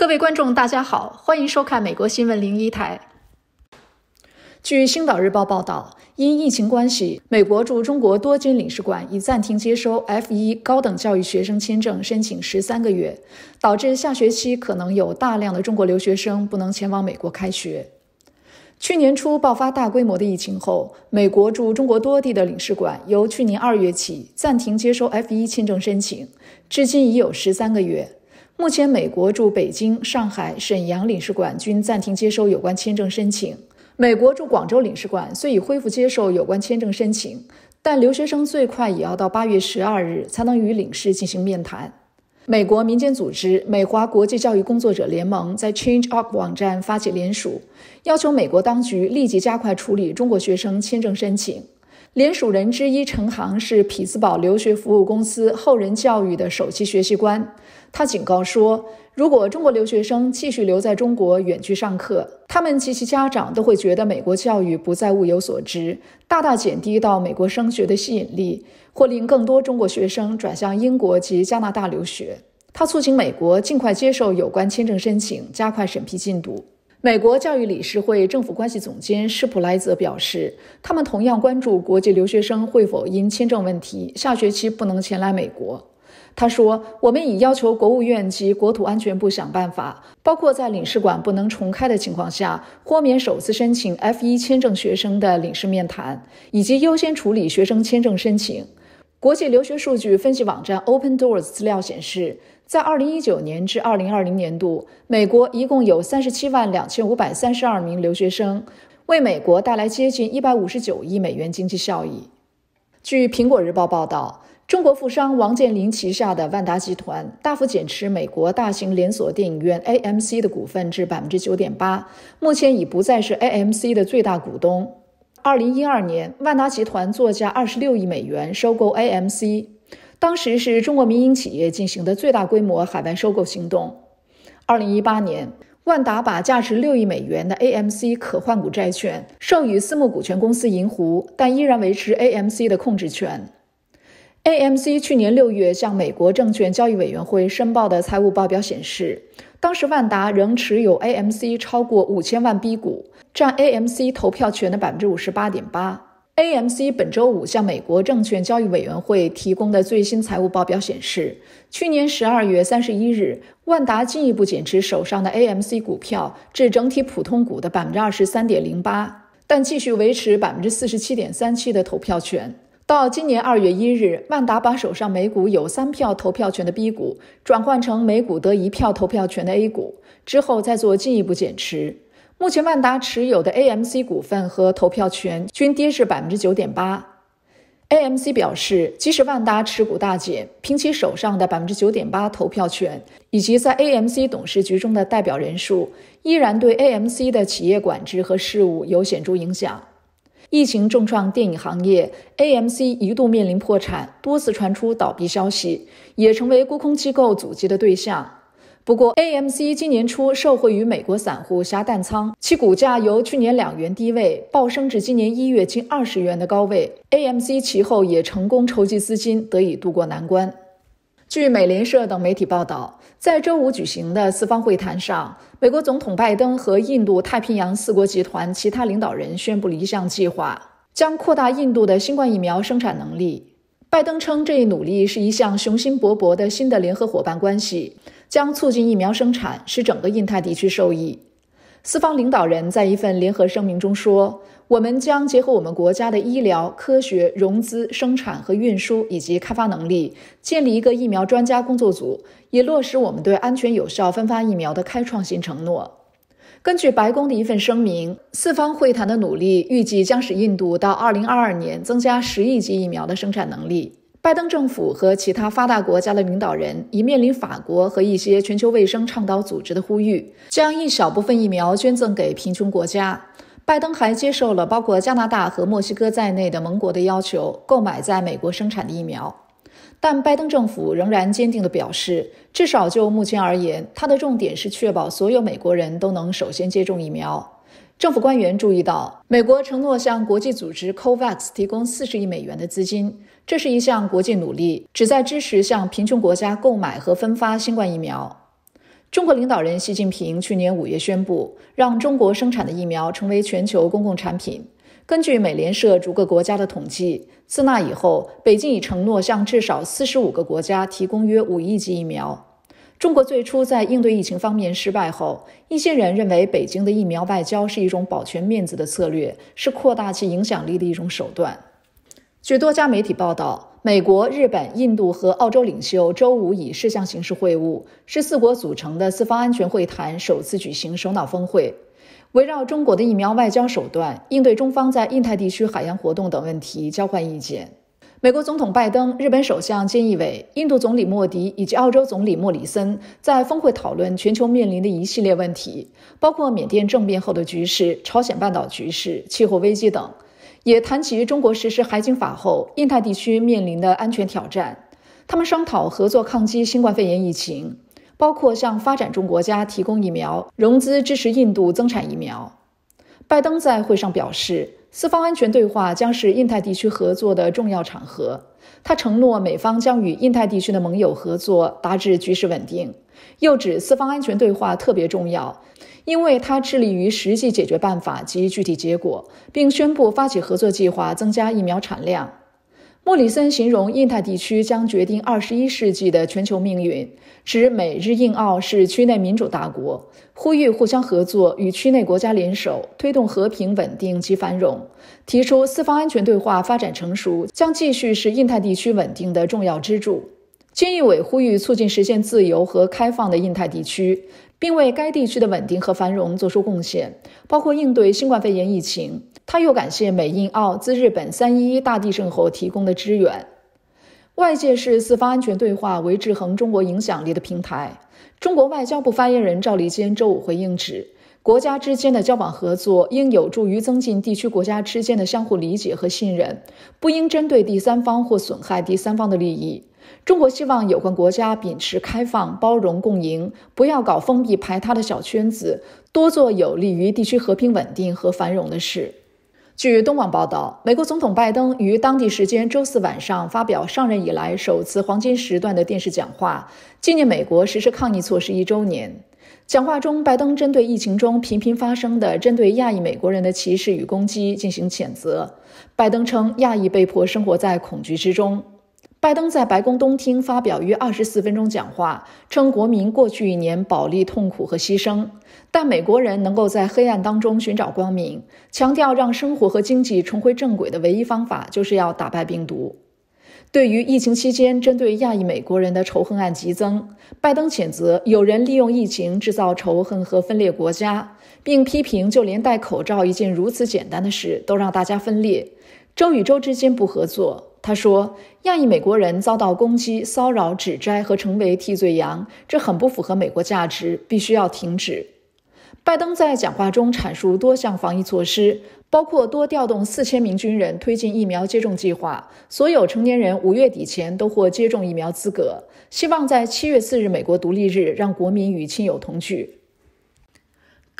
各位观众，大家好，欢迎收看美国新闻零一台。据《星岛日报》报道，因疫情关系，美国驻中国多军领事馆已暂停接收 F 一高等教育学生签证申请十三个月，导致下学期可能有大量的中国留学生不能前往美国开学。去年初爆发大规模的疫情后，美国驻中国多地的领事馆由去年二月起暂停接收 F 一签证申请，至今已有十三个月。目前，美国驻北京、上海、沈阳领事馆均暂停接收有关签证申请。美国驻广州领事馆虽已恢复接受有关签证申请，但留学生最快也要到八月十二日才能与领事进行面谈。美国民间组织美华国际教育工作者联盟在 Change Up 网站发起联署，要求美国当局立即加快处理中国学生签证申请。联署人之一陈航是匹兹堡留学服务公司后人教育的首席学习官。他警告说，如果中国留学生继续留在中国远距上课，他们及其家长都会觉得美国教育不再物有所值，大大减低到美国升学的吸引力，或令更多中国学生转向英国及加拿大留学。他促请美国尽快接受有关签证申请，加快审批进度。美国教育理事会政府关系总监施普莱则表示，他们同样关注国际留学生会否因签证问题下学期不能前来美国。他说：“我们已要求国务院及国土安全部想办法，包括在领事馆不能重开的情况下豁免首次申请 F 一签证学生的领事面谈，以及优先处理学生签证申请。”国际留学数据分析网站 Open Doors 资料显示，在二零一九年至二零二零年度，美国一共有三十七万两千五百三十二名留学生，为美国带来接近一百五十九亿美元经济效益。据《苹果日报》报道，中国富商王健林旗下的万达集团大幅减持美国大型连锁电影院 AMC 的股份至百分之九点八，目前已不再是 AMC 的最大股东。二零一二年，万达集团作价二十六亿美元收购 AMC，当时是中国民营企业进行的最大规模海外收购行动。二零一八年。万达把价值六亿美元的 AMC 可换股债券授予私募股权公司银湖，但依然维持 AMC 的控制权。AMC 去年六月向美国证券交易委员会申报的财务报表显示，当时万达仍持有 AMC 超过五千万 B 股，占 AMC 投票权的百分之五十八点八。AMC 本周五向美国证券交易委员会提供的最新财务报表显示，去年十二月三十一日，万达进一步减持手上的 AMC 股票至整体普通股的百分之二十三点零八，但继续维持百分之四十七点三七的投票权。到今年二月一日，万达把手上每股有三票投票权的 B 股转换成每股得一票投票权的 A 股之后，再做进一步减持。目前万达持有的 AMC 股份和投票权均跌至百分之九点八。AMC 表示，即使万达持股大减，凭其手上的百分之九点八投票权以及在 AMC 董事局中的代表人数，依然对 AMC 的企业管制和事务有显著影响。疫情重创电影行业，AMC 一度面临破产，多次传出倒闭消息，也成为沽空机构阻击的对象。不过，AMC 今年初受惠于美国散户下淡仓，其股价由去年两元低位暴升至今年一月近二十元的高位。AMC 其后也成功筹集资金，得以渡过难关。据美联社等媒体报道，在周五举行的四方会谈上，美国总统拜登和印度太平洋四国集团其他领导人宣布了一项计划，将扩大印度的新冠疫苗生产能力。拜登称，这一努力是一项雄心勃勃的新的联合伙伴关系。将促进疫苗生产，使整个印太地区受益。四方领导人在一份联合声明中说：“我们将结合我们国家的医疗、科学、融资、生产和运输以及开发能力，建立一个疫苗专家工作组，以落实我们对安全、有效分发疫苗的开创性承诺。”根据白宫的一份声明，四方会谈的努力预计将使印度到2022年增加十亿剂疫苗的生产能力。拜登政府和其他发达国家的领导人已面临法国和一些全球卫生倡导组织的呼吁，将一小部分疫苗捐赠给贫穷国家。拜登还接受了包括加拿大和墨西哥在内的盟国的要求，购买在美国生产的疫苗。但拜登政府仍然坚定地表示，至少就目前而言，它的重点是确保所有美国人都能首先接种疫苗。政府官员注意到，美国承诺向国际组织 COVAX 提供四十亿美元的资金，这是一项国际努力，旨在支持向贫穷国家购买和分发新冠疫苗。中国领导人习近平去年五月宣布，让中国生产的疫苗成为全球公共产品。根据美联社逐个国家的统计，自那以后，北京已承诺向至少四十五个国家提供约五亿剂疫苗。中国最初在应对疫情方面失败后，一些人认为北京的疫苗外交是一种保全面子的策略，是扩大其影响力的一种手段。据多家媒体报道，美国、日本、印度和澳洲领袖周五以视像形式会晤，是四国组成的四方安全会谈首次举行首脑峰会，围绕中国的疫苗外交手段、应对中方在印太地区海洋活动等问题交换意见。美国总统拜登、日本首相菅义伟、印度总理莫迪以及澳洲总理莫里森在峰会讨论全球面临的一系列问题，包括缅甸政变后的局势、朝鲜半岛局势、气候危机等，也谈及中国实施海警法后，印太地区面临的安全挑战。他们商讨合作抗击新冠肺炎疫情，包括向发展中国家提供疫苗、融资支持印度增产疫苗。拜登在会上表示。四方安全对话将是印太地区合作的重要场合。他承诺美方将与印太地区的盟友合作，达至局势稳定。又指四方安全对话特别重要，因为他致力于实际解决办法及具体结果，并宣布发起合作计划，增加疫苗产量。莫里森形容印太地区将决定二十一世纪的全球命运，指美日印澳是区内民主大国，呼吁互相合作，与区内国家联手，推动和平、稳定及繁荣。提出四方安全对话发展成熟，将继续是印太地区稳定的重要支柱。金义伟呼吁促进实现自由和开放的印太地区，并为该地区的稳定和繁荣做出贡献，包括应对新冠肺炎疫情。他又感谢美、印、澳自日本三一一大地震后提供的支援。外界视四方安全对话为制衡中国影响力的平台。中国外交部发言人赵立坚周五回应指，国家之间的交往合作应有助于增进地区国家之间的相互理解和信任，不应针对第三方或损害第三方的利益。中国希望有关国家秉持开放、包容、共赢，不要搞封闭排他的小圈子，多做有利于地区和平稳定和繁荣的事。据东网报道，美国总统拜登于当地时间周四晚上发表上任以来首次黄金时段的电视讲话，纪念美国实施抗疫措施一周年。讲话中，拜登针对疫情中频频发生的针对亚裔美国人的歧视与攻击进行谴责。拜登称，亚裔被迫生活在恐惧之中。拜登在白宫东厅发表约二十四分钟讲话，称国民过去一年饱历痛苦和牺牲，但美国人能够在黑暗当中寻找光明。强调让生活和经济重回正轨的唯一方法就是要打败病毒。对于疫情期间针对亚裔美国人的仇恨案激增，拜登谴责有人利用疫情制造仇恨和分裂国家，并批评就连戴口罩一件如此简单的事都让大家分裂，州与州之间不合作。他说：“亚裔美国人遭到攻击、骚扰、指摘和成为替罪羊，这很不符合美国价值，必须要停止。”拜登在讲话中阐述多项防疫措施，包括多调动四千名军人推进疫苗接种计划，所有成年人五月底前都获接种疫苗资格。希望在七月四日美国独立日让国民与亲友同聚。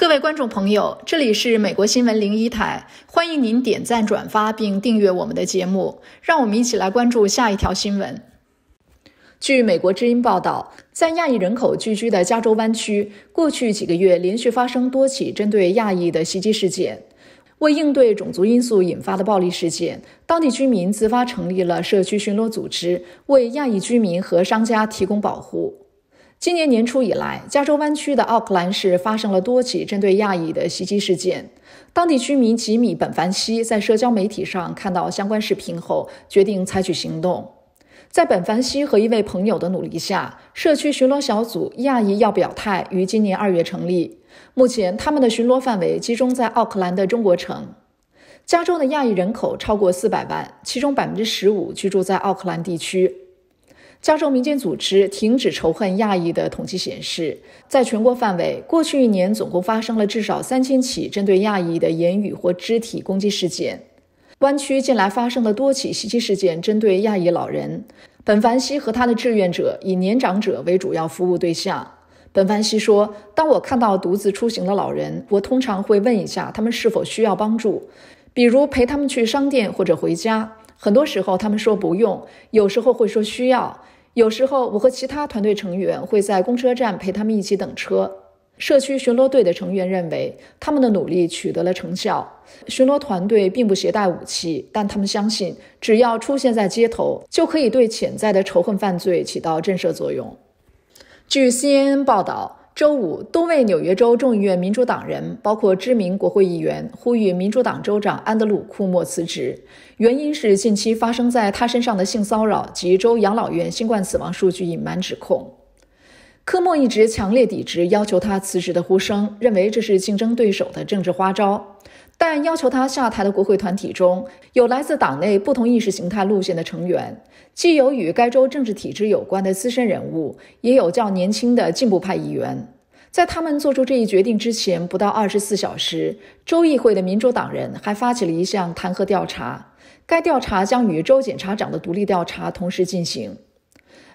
各位观众朋友，这里是美国新闻零一台，欢迎您点赞、转发并订阅我们的节目。让我们一起来关注下一条新闻。据美国之音报道，在亚裔人口聚居的加州湾区，过去几个月连续发生多起针对亚裔的袭击事件。为应对种族因素引发的暴力事件，当地居民自发成立了社区巡逻组织，为亚裔居民和商家提供保护。今年年初以来，加州湾区的奥克兰市发生了多起针对亚裔的袭击事件。当地居民吉米·本凡西在社交媒体上看到相关视频后，决定采取行动。在本凡西和一位朋友的努力下，社区巡逻小组亚裔要表态于今年二月成立。目前，他们的巡逻范围集中在奥克兰的中国城。加州的亚裔人口超过四百万，其中百分之十五居住在奥克兰地区。加州民间组织停止仇恨亚裔的统计显示，在全国范围，过去一年总共发生了至少三千起针对亚裔的言语或肢体攻击事件。湾区近来发生了多起袭击事件，针对亚裔老人。本·凡西和他的志愿者以年长者为主要服务对象。本·凡西说：“当我看到独自出行的老人，我通常会问一下他们是否需要帮助，比如陪他们去商店或者回家。”很多时候，他们说不用；有时候会说需要；有时候，我和其他团队成员会在公车站陪他们一起等车。社区巡逻队的成员认为，他们的努力取得了成效。巡逻团队并不携带武器，但他们相信，只要出现在街头，就可以对潜在的仇恨犯罪起到震慑作用。据 CNN 报道。周五，多位纽约州众议院民主党人，包括知名国会议员，呼吁民主党州长安德鲁·库莫辞职，原因是近期发生在他身上的性骚扰及州养老院新冠死亡数据隐瞒指控。科莫一直强烈抵制要求他辞职的呼声，认为这是竞争对手的政治花招。但要求他下台的国会团体中有来自党内不同意识形态路线的成员，既有与该州政治体制有关的资深人物，也有较年轻的进步派议员。在他们做出这一决定之前不到二十四小时，州议会的民主党人还发起了一项弹劾调查，该调查将与州检察长的独立调查同时进行。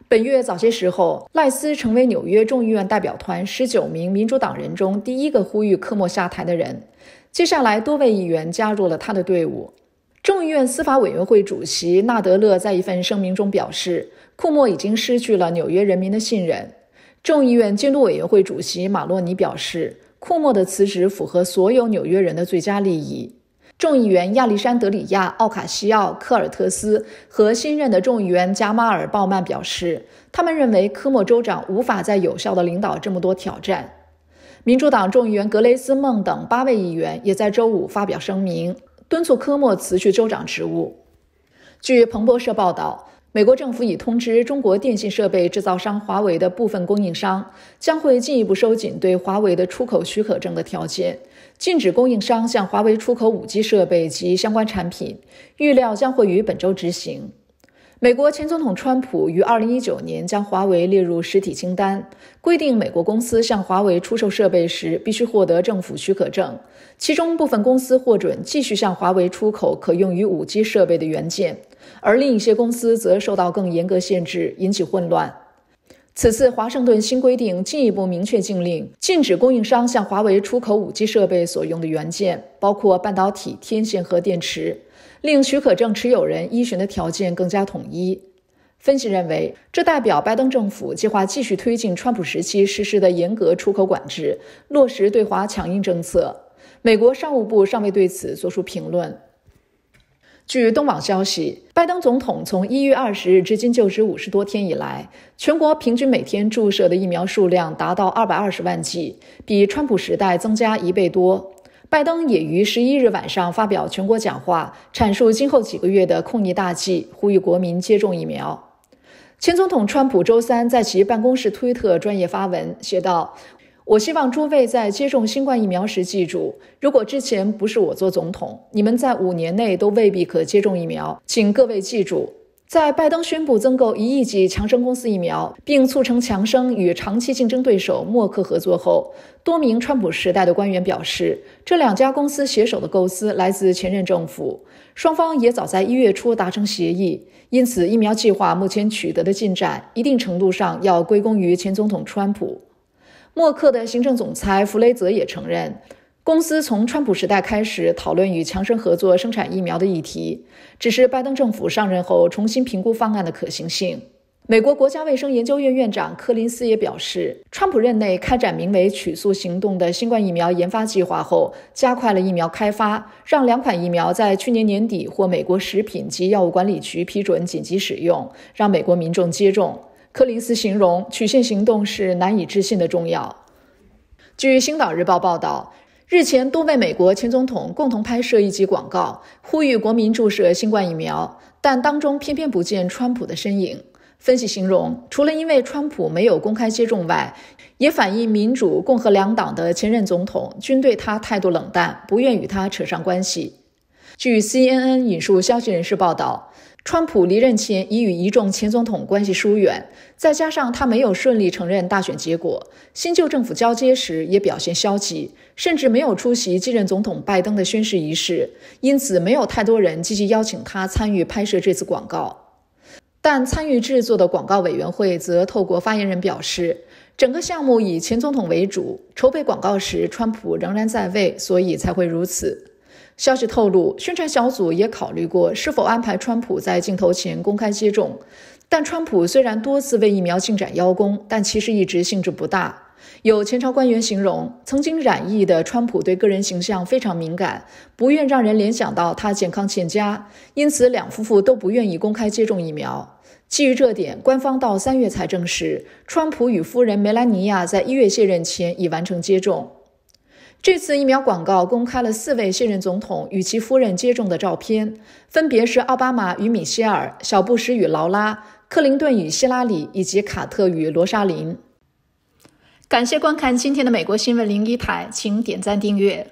本月早些时候，赖斯成为纽约众议院代表团十九名民主党人中第一个呼吁科莫下台的人。接下来，多位议员加入了他的队伍。众议院司法委员会主席纳德勒在一份声明中表示，库莫已经失去了纽约人民的信任。众议院监督委员会主席马洛尼表示，库莫的辞职符合所有纽约人的最佳利益。众议员亚历山德里亚·奥卡西奥科尔特斯和新任的众议员贾马尔·鲍曼表示，他们认为科莫州长无法再有效地领导这么多挑战。民主党众议员格雷斯孟等八位议员也在周五发表声明，敦促科莫辞去州长职务。据彭博社报道，美国政府已通知中国电信设备制造商华为的部分供应商，将会进一步收紧对华为的出口许可证的条件，禁止供应商向华为出口五 G 设备及相关产品，预料将会于本周执行。美国前总统川普于二零一九年将华为列入实体清单，规定美国公司向华为出售设备时必须获得政府许可证。其中部分公司获准继续向华为出口可用于 5G 设备的元件，而另一些公司则受到更严格限制，引起混乱。此次华盛顿新规定进一步明确禁令，禁止供应商向华为出口 5G 设备所用的元件，包括半导体、天线和电池。令许可证持有人依循的条件更加统一。分析认为，这代表拜登政府计划继续推进川普时期实施的严格出口管制，落实对华强硬政策。美国商务部尚未对此作出评论。据东网消息，拜登总统从一月二十日至今就职五十多天以来，全国平均每天注射的疫苗数量达到二百二十万剂，比川普时代增加一倍多。拜登也于十一日晚上发表全国讲话，阐述今后几个月的控疫大计，呼吁国民接种疫苗。前总统川普周三在其办公室推特专业发文写道：“我希望诸位在接种新冠疫苗时记住，如果之前不是我做总统，你们在五年内都未必可接种疫苗。请各位记住。”在拜登宣布增购一亿剂强生公司疫苗，并促成强生与长期竞争对手默克合作后，多名川普时代的官员表示，这两家公司携手的构思来自前任政府，双方也早在一月初达成协议。因此，疫苗计划目前取得的进展，一定程度上要归功于前总统川普。默克的行政总裁弗雷泽也承认。公司从川普时代开始讨论与强生合作生产疫苗的议题，只是拜登政府上任后重新评估方案的可行性。美国国家卫生研究院院长科林斯也表示，川普任内开展名为“曲速行动”的新冠疫苗研发计划后，加快了疫苗开发，让两款疫苗在去年年底获美国食品及药物管理局批准紧急使用，让美国民众接种。科林斯形容“曲线行动”是难以置信的重要。据《星岛日报》报道。日前，多位美国前总统共同拍摄一集广告，呼吁国民注射新冠疫苗，但当中偏偏不见川普的身影。分析形容，除了因为川普没有公开接种外，也反映民主、共和两党的前任总统均对他态度冷淡，不愿与他扯上关系。据 CNN 引述消息人士报道。川普离任前已与一众前总统关系疏远，再加上他没有顺利承认大选结果，新旧政府交接时也表现消极，甚至没有出席继任总统拜登的宣誓仪式，因此没有太多人积极邀请他参与拍摄这次广告。但参与制作的广告委员会则透过发言人表示，整个项目以前总统为主，筹备广告时川普仍然在位，所以才会如此。消息透露，宣传小组也考虑过是否安排川普在镜头前公开接种。但川普虽然多次为疫苗进展邀功，但其实一直兴致不大。有前朝官员形容，曾经染疫的川普对个人形象非常敏感，不愿让人联想到他健康欠佳，因此两夫妇都不愿意公开接种疫苗。基于这点，官方到三月才证实，川普与夫人梅兰尼亚在一月卸任前已完成接种。这次疫苗广告公开了四位现任总统与其夫人接种的照片，分别是奥巴马与米歇尔、小布什与劳拉、克林顿与希拉里以及卡特与罗莎琳。感谢观看今天的美国新闻零一台，请点赞订阅。